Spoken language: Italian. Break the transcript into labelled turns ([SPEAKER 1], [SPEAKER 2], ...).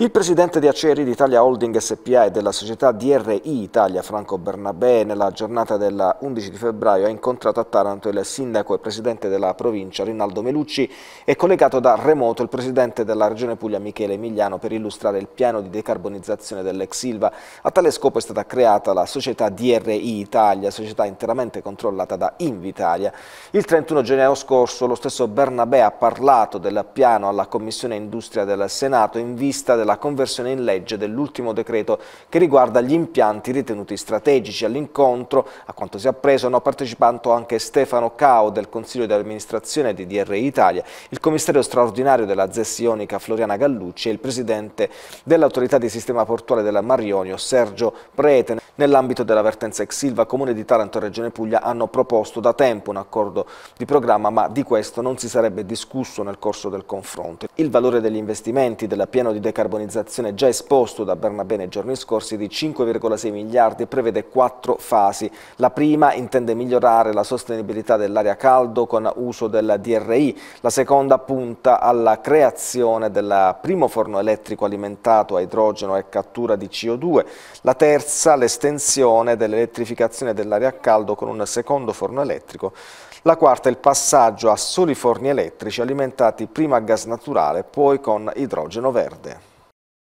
[SPEAKER 1] Il presidente di Aceri d'Italia Italia Holding SPA e della società DRI Italia Franco Bernabé nella giornata dell'11 febbraio ha incontrato a Taranto il sindaco e presidente della provincia Rinaldo Melucci e collegato da remoto il presidente della regione Puglia Michele Emiliano per illustrare il piano di decarbonizzazione dell'ex Silva. A tale scopo è stata creata la società DRI Italia, società interamente controllata da Invitalia. Il 31 gennaio scorso lo stesso Bernabé ha parlato del piano alla Commissione Industria del Senato in vista della la conversione in legge dell'ultimo decreto che riguarda gli impianti ritenuti strategici. All'incontro, a quanto si è appreso, hanno partecipato anche Stefano Cao del Consiglio di amministrazione di DRI Italia, il commissario straordinario della ZES Ionica Floriana Gallucci e il presidente dell'autorità di sistema portuale della Marionio Sergio Pretene. Nell'ambito della vertenza ex Silva, Comune di Taranto e Regione Puglia hanno proposto da tempo un accordo di programma, ma di questo non si sarebbe discusso nel corso del confronto. Il valore degli investimenti della piano di decarbonizzazione già esposto da Bernabé nei giorni scorsi di 5,6 miliardi prevede quattro fasi. La prima intende migliorare la sostenibilità dell'aria caldo con uso della DRI, la seconda punta alla creazione del primo forno elettrico alimentato a idrogeno e cattura di CO2, la terza l'estensione l'estensione dell'elettrificazione dell'aria a caldo con un secondo forno elettrico, la quarta è il passaggio a soli forni elettrici alimentati prima a gas naturale, poi con idrogeno verde.